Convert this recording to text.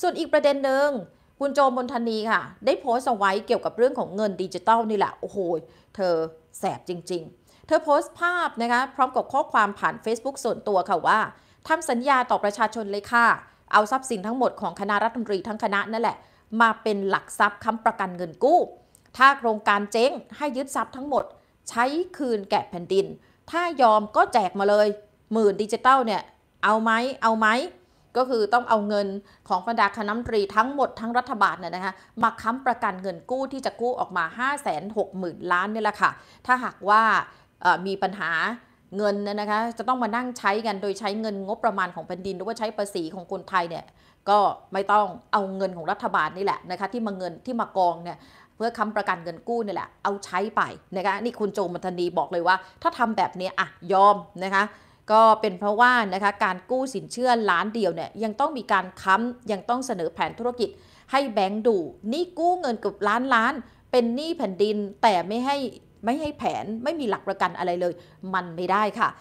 ส่วนอีกประเด็นหนึ่งคุณโจมบนทนีค่ะ ได้โพสต์เอาไว้เกี่ยวกับเรื่องของเงินดิจิตอลนี่แหละ โอ้โห เธอแสบจริงๆ เธอโพสต์ภาพนะคะพร้อมกับข้อความผ่าน Facebook ส่วนตัวค่ะว่าทำสัญญาต่อประชาชนเลยค่ะ เอาทรัพย์สินทั้งหมดของคณะรัฐมนตรีทั้งคณะนั่นแหละ มาเป็นหลักทรัพย์ค้ำประกันเงินกู้ ถ้าโครงการเจ๊งให้ยึดทรัพย์ทั้งหมด ใช้คืนแก่แผ่นดิน ถ้ายอมก็แจกมาเลยหมื่นดิจิตอลเนี่ยเอาไหมเอาไหมก็คือต้องเอาเงินของบรรดาคณะมนตรีทั้งหมดทั้งรัฐบาลเนี่ยนะคะมาค้ำประกันเงินกู้ที่จะกู้ออกมา 5 6 0 0 0 0ล้านนี่แหละค่ะ ถ้าหากว่ามีปัญหาเงินนะคะจะต้องมานั่งใช้กันโดยใช้เงินงบประมาณของแผ่นดินหรือว่าใช้ภาษีของคนไทยเนี่ยก็ไม่ต้องเอาเงินของรัฐบาลนี่แหละนะคะที่มาเงินที่มากองเนี่ยเพื่อค้ำประกันเงินกู้นี่แหละเอาใช้ไปนะคะนี่คุณโจมัทนีบอกเลยว่า ถ้าทำแบบนี้อ่ะยอมนะคะก็เป็นเพราะว่านะคะการกู้สินเชื่อล้านเดียวเนี่ยยังต้องมีการค้ำยังต้องเสนอแผนธุรกิจให้แบงก์ดู นี่กู้เงินเกือบล้านล้านเป็นหนี้แผ่นดิน แต่ไม่ให้ไม่ให้แผนไม่มีหลักประกันอะไรเลย มันไม่ได้ค่ะ